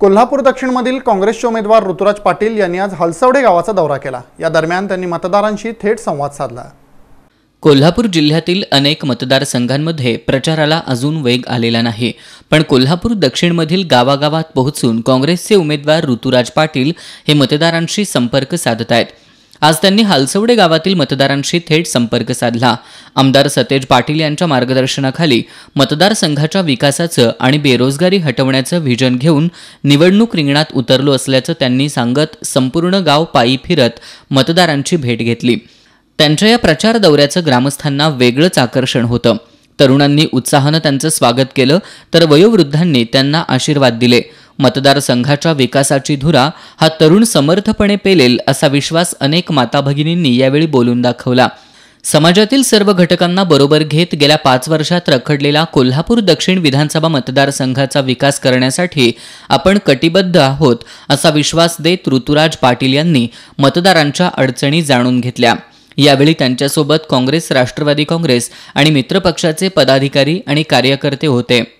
कोल्हापूर दक्षिणमधील काँग्रेसचे उमेदवार ऋतुराज पाटील यांनी आज हलसवडे गावाचा दौरा केला या दरम्यान त्यांनी मतदारांशी थेट संवाद साधला कोल्हापूर जिल्ह्यातील अनेक मतदारसंघांमध्ये प्रचाराला अजून वेग आलेला नाही पण कोल्हापूर दक्षिणमधील गावागावात पोहोचून काँग्रेसचे उमेदवार ऋतुराज पाटील हे मतदारांशी संपर्क साधत आहेत आज त्यांनी हालसवडे गावातील मतदारांशी थेट संपर्क साधला आमदार सतेज पाटील यांच्या मार्गदर्शनाखाली मतदारसंघाच्या विकासाचं आणि बेरोजगारी हटवण्याचं व्हिजन घेऊन निवडणूक रिंगणात उतरलो असल्याचं त्यांनी सांगत संपूर्ण गाव पायी फिरत मतदारांची भेट घेतली त्यांच्या या प्रचार दौऱ्याचं ग्रामस्थांना वेगळंच आकर्षण होतं तरुणांनी उत्साहानं त्यांचं स्वागत केलं तर वयोवृद्धांनी त्यांना आशीर्वाद दिले मतदारसंघाच्या विकासाची धुरा हा तरुण समर्थपणे पेलेल असा विश्वास अनेक माता भगिनींनी यावेळी बोलून दाखवला समाजातील सर्व घटकांना बरोबर घेत गेल्या पाच वर्षात रखडलेला कोल्हापूर दक्षिण विधानसभा मतदारसंघाचा विकास करण्यासाठी आपण कटिबद्ध आहोत असा विश्वास देत ऋतुराज पाटील यांनी मतदारांच्या अडचणी जाणून घेतल्या यावेळी त्यांच्यासोबत काँग्रेस राष्ट्रवादी काँग्रेस आणि मित्रपक्षाचे पदाधिकारी आणि कार्यकर्ते होते